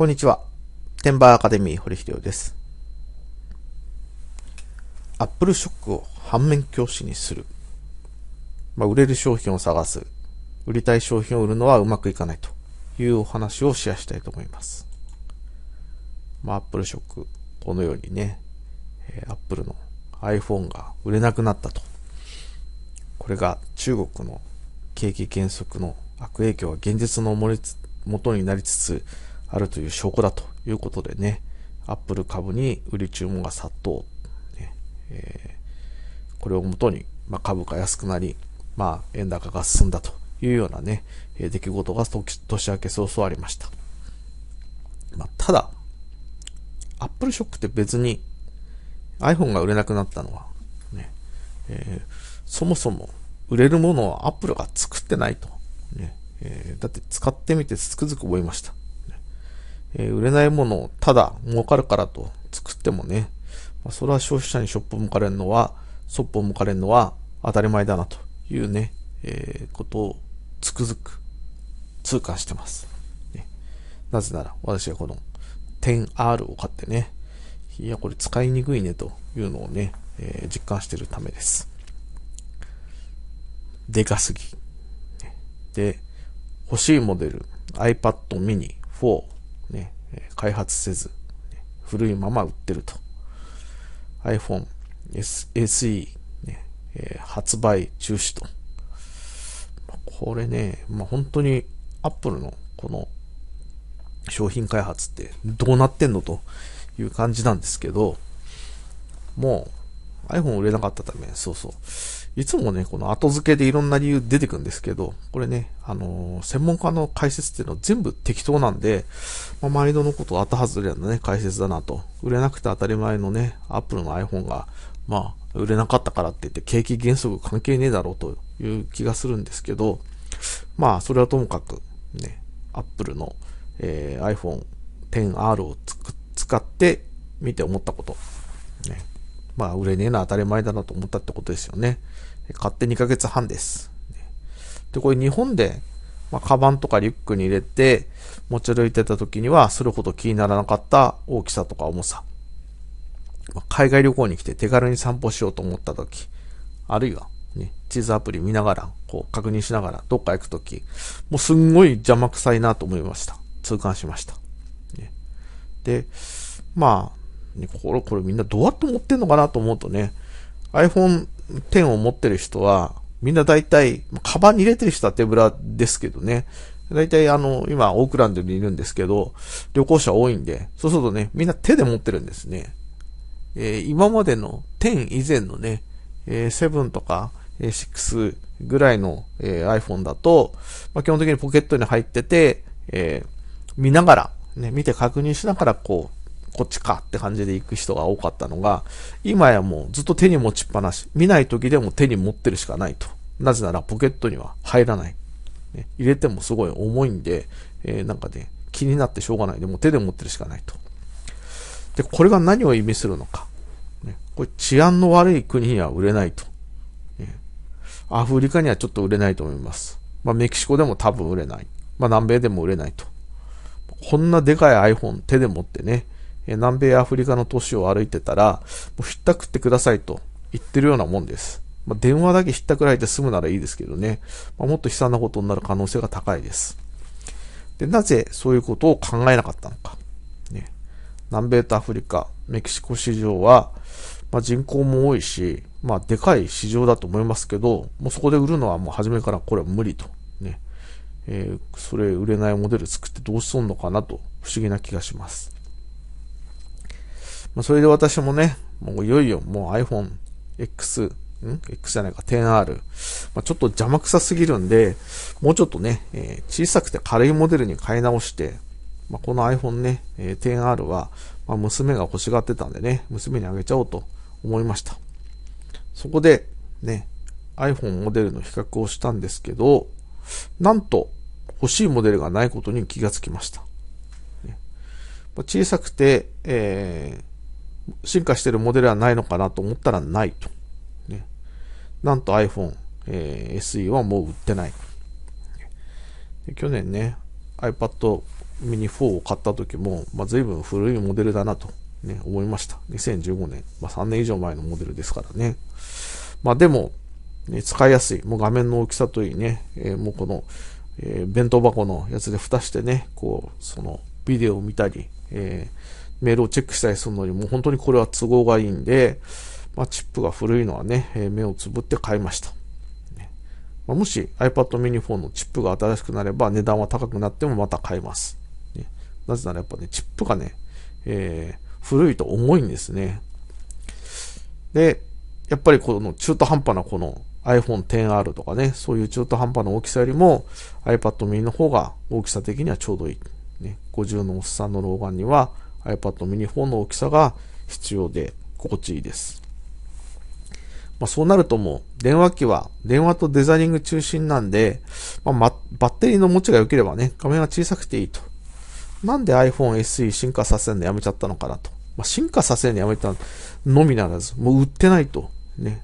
こんにちは。テンバーアカデミー堀秀夫です。アップルショックを反面教師にする。まあ、売れる商品を探す。売りたい商品を売るのはうまくいかないというお話をシェアしたいと思います。まあ、アップルショック、このようにね、えー、アップルの iPhone が売れなくなったと。これが中国の景気減速の悪影響が現実のもとになりつつあるという証拠だということでね、アップル株に売り注文が殺到。ねえー、これをもとに、まあ、株価安くなり、まあ、円高が進んだというようなね、えー、出来事が年明け早々ありました。まあ、ただ、アップルショックって別に iPhone が売れなくなったのは、ねえー、そもそも売れるものをアップルが作ってないと。ねえー、だって使ってみてつくづく思いました。えー、売れないものをただ儲かるからと作ってもね、まあ、それは消費者にショップを向かれるのは、そっぽを向かれるのは当たり前だなというね、えー、ことをつくづく痛感してます。ね、なぜなら私はこの 10R を買ってね、いや、これ使いにくいねというのをね、えー、実感してるためです。でかすぎ。で、欲しいモデル iPad mini 4開発せず、古いまま売ってると。iPhone SE、ねえ発売中止と。これね、まあ、本当に Apple のこの商品開発ってどうなってんのという感じなんですけど、もう iPhone 売れなかったため、そうそう、いつもね、この後付けでいろんな理由出てくるんですけど、これね、あのー、専門家の解説っていうのは全部適当なんで、まあ、毎度のこと後外れのね、解説だなと。売れなくて当たり前のね、Apple の iPhone が、まあ、売れなかったからって言って、景気減速関係ねえだろうという気がするんですけど、まあ、それはともかく、ね、Apple の、えー、iPhone XR を使ってみて思ったこと。ね、まあ、売れねえのは当たり前だなと思ったってことですよね。買って2ヶ月半です。で、これ日本で、まあ、カバンとかリュックに入れて持ち歩いてた時には、それほど気にならなかった大きさとか重さ。まあ、海外旅行に来て手軽に散歩しようと思った時、あるいは、ね、地図アプリ見ながら、こう確認しながらどっか行く時、もうすんごい邪魔くさいなと思いました。痛感しました。ね、で、まあ、これ、これみんなどうやって持ってんのかなと思うとね、iPhone X を持ってる人は、みんな大体、カバンに入れてる人は手ぶらですけどね。大体あの、今、オークランドにいるんですけど、旅行者多いんで、そうするとね、みんな手で持ってるんですね。えー、今までの10以前のね、えー、7とか、えー、6ぐらいの、えー、iPhone だと、まあ、基本的にポケットに入ってて、えー、見ながら、ね、見て確認しながらこう、こっちかって感じで行く人が多かったのが、今やもうずっと手に持ちっぱなし、見ない時でも手に持ってるしかないと。なぜならポケットには入らない。ね、入れてもすごい重いんで、えー、なんかね、気になってしょうがない。でも手で持ってるしかないと。で、これが何を意味するのか。ね、これ治安の悪い国には売れないと、ね。アフリカにはちょっと売れないと思います。まあ、メキシコでも多分売れない。まあ、南米でも売れないと。こんなでかい iPhone 手で持ってね、南米アフリカの都市を歩いてたら、もうひったくってくださいと言ってるようなもんです。まあ、電話だけひったくられて済むならいいですけどね、まあ、もっと悲惨なことになる可能性が高いです。で、なぜそういうことを考えなかったのか。ね、南米とアフリカ、メキシコ市場は、まあ、人口も多いし、まあ、でかい市場だと思いますけど、もうそこで売るのはもう初めからこれは無理と。ね。えー、それ売れないモデル作ってどうすんのかなと、不思議な気がします。まあ、それで私もね、もういよいよもう iPhone X、ん ?X じゃないか、10R。まあ、ちょっと邪魔くさすぎるんで、もうちょっとね、えー、小さくて軽いモデルに変え直して、まあ、この iPhone ね、えー、10R は、まあ、娘が欲しがってたんでね、娘にあげちゃおうと思いました。そこで、ね、iPhone モデルの比較をしたんですけど、なんと欲しいモデルがないことに気がつきました。ねまあ、小さくて、えー進化してるモデルはないのかなと思ったらないと。ね、なんと iPhone、えー、SE はもう売ってない。去年ね、iPad mini 4を買った時も、まあ、随分古いモデルだなと、ね、思いました。2015年、まあ、3年以上前のモデルですからね。まあでも、ね、使いやすい。もう画面の大きさといいね、えー、もうこの、えー、弁当箱のやつで蓋してね、こう、その、ビデオを見たり、えー、メールをチェックしたりするのに、も本当にこれは都合がいいんで、まあ、チップが古いのはね、目をつぶって買いました。まあ、もし iPad mini 4のチップが新しくなれば値段は高くなってもまた買えます。なぜならやっぱね、チップがね、えー、古いと重いんですね。で、やっぱりこの中途半端なこの iPhone XR とかね、そういう中途半端な大きさよりも iPad mini の方が大きさ的にはちょうどいい。ね、50のおっさんの老眼には iPad mini 4の大きさが必要で心地いいです。まあ、そうなるともう電話機は電話とデザイニング中心なんで、まあ、ま、バッテリーの持ちが良ければね、画面は小さくていいと。なんで iPhone SE 進化させるのやめちゃったのかなと。まあ、進化させるのやめたのみならず、もう売ってないと。ね。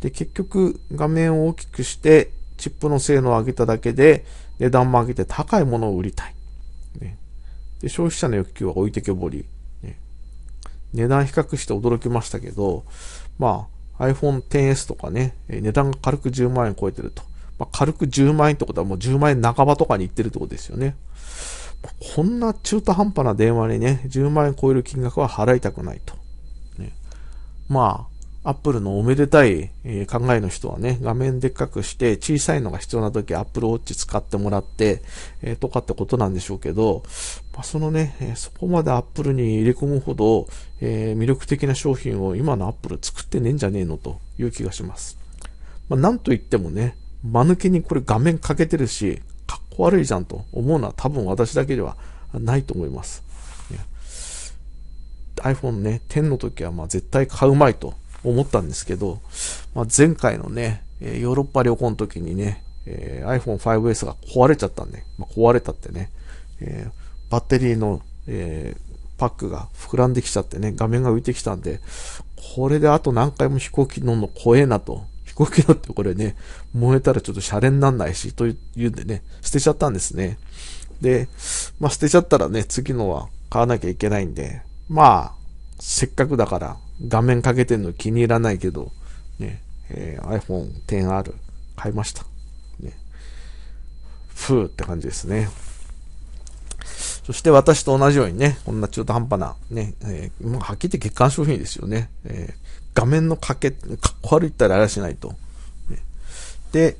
で、結局画面を大きくして、チップの性能を上げただけで、値段も上げて高いものを売りたい。ね、で消費者の欲求は置いてけぼり、ね。値段比較して驚きましたけど、まあ、iPhone XS とかね、値段が軽く10万円超えてると。まあ、軽く10万円ってことはもう10万円半ばとかにいってるってことですよね。こんな中途半端な電話にね、10万円超える金額は払いたくないと。ね、まあ、アップルのおめでたい、え考えの人はね、画面でっかくして小さいのが必要な時アップルウォッチ使ってもらって、えー、とかってことなんでしょうけど、まあ、そのね、えそこまでアップルに入れ込むほど、えー、魅力的な商品を今のアップル作ってねえんじゃねえのという気がします。まあ、なんといってもね、間抜けにこれ画面かけてるし、かっこ悪いじゃんと思うのは多分私だけではないと思います。iPhone ね、10の時はまあ絶対買うまいと思ったんですけど、まあ、前回のね、えヨーロッパ旅行の時にね、えー、iPhone 5S が壊れちゃったんで、まあ、壊れたってね、えー、バッテリーの、えー、パックが膨らんできちゃってね、画面が浮いてきたんで、これであと何回も飛行機乗るの怖えなと。飛行機乗ってこれね、燃えたらちょっとシャレになんないし、というんでね、捨てちゃったんですね。で、まあ、捨てちゃったらね、次のは買わなきゃいけないんで、まあ、せっかくだから、画面かけてるの気に入らないけど、ね、えー、iPhone10R 買いました。ね。ふーって感じですね。そして私と同じようにね、こんな中途半端な、ね、えー、もうはっきり言って欠陥商品ですよね。えー、画面のかけ、かっこ悪いったらあれはしないと、ね。で、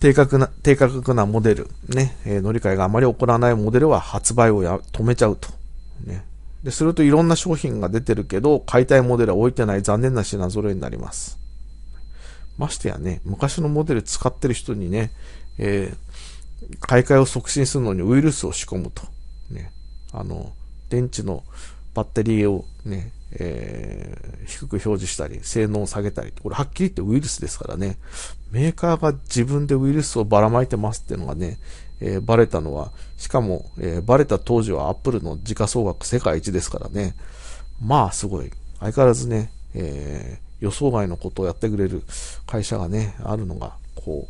低価格な、低価格なモデル、ね、えー、乗り換えがあまり起こらないモデルは発売をや止めちゃうと。ね。で、するといろんな商品が出てるけど、買いたいモデルは置いてない残念な品揃えになります。ましてやね、昔のモデル使ってる人にね、えー、買い替えを促進するのにウイルスを仕込むと。ね、あの、電池のバッテリーをね、えー、低く表示したり、性能を下げたり、これはっきり言ってウイルスですからね、メーカーが自分でウイルスをばらまいてますっていうのがね、えー、バレたのは、しかも、えー、バレた当時はアップルの時価総額世界一ですからね。まあ、すごい。相変わらずね、えー、予想外のことをやってくれる会社がね、あるのが、こ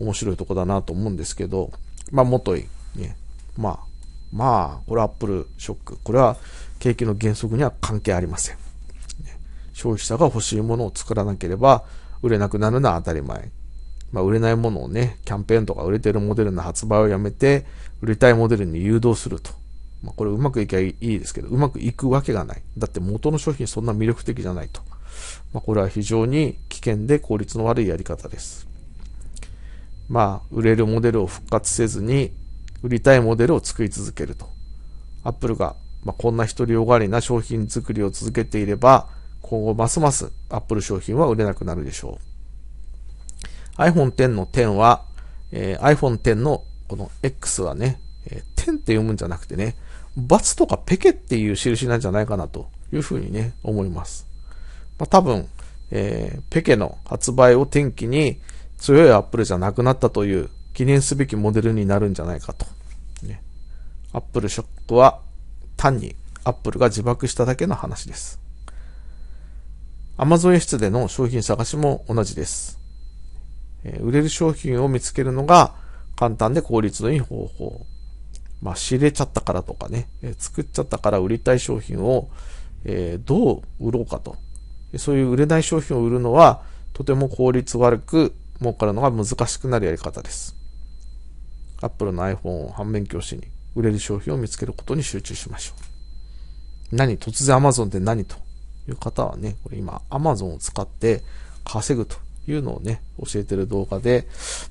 う、面白いとこだなと思うんですけど、まあ、もとい、ね、まあ、まあ、これはアップルショック。これは景気の減速には関係ありません。消費者が欲しいものを作らなければ売れなくなるのは当たり前。まあ、売れないものをね、キャンペーンとか売れてるモデルの発売をやめて、売りたいモデルに誘導すると。まあ、これうまくいけばいいですけど、うまくいくわけがない。だって元の商品そんな魅力的じゃないと。まあ、これは非常に危険で効率の悪いやり方です。まあ、売れるモデルを復活せずに、売りたいモデルを作り続けると。アップルが、まあ、こんな独りよがりな商品作りを続けていれば、今後ますますアップル商品は売れなくなるでしょう。iPhone X の10は、えー、iPhone X のこの X はね、えー、10って読むんじゃなくてね、バツとかペケっていう印なんじゃないかなというふうにね、思います。まあ、多分、えー、ペケの発売を転機に強いアップルじゃなくなったという記念すべきモデルになるんじゃないかと。ね、アップルショックは単にアップルが自爆しただけの話です。Amazon 室での商品探しも同じです。え売れる商品を見つけるのが簡単で効率のいい方法。まあ、仕入れちゃったからとかね、え作っちゃったから売りたい商品を、えどう売ろうかと。そういう売れない商品を売るのは、とても効率悪く儲かるのが難しくなるやり方です。Apple の iPhone を反面教師に売れる商品を見つけることに集中しましょう。何突然 Amazon で何という方はね、これ今 Amazon を使って稼ぐというのをね、教えてる動画で、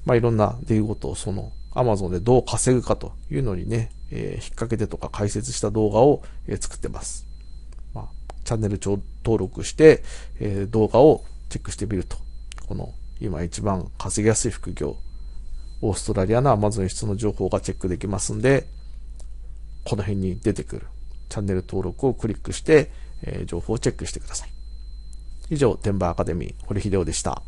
まあ、いろんな出来事をその Amazon でどう稼ぐかというのにね、えー、引っ掛けてとか解説した動画を、えー、作ってます。まあ、チャンネル登録して、えー、動画をチェックしてみると、この今一番稼ぎやすい副業、オーストラリアのアマゾン o 輸出の情報がチェックできますんで、この辺に出てくるチャンネル登録をクリックして、えー、情報をチェックしてください。以上、天ーアカデミー、堀秀夫でした。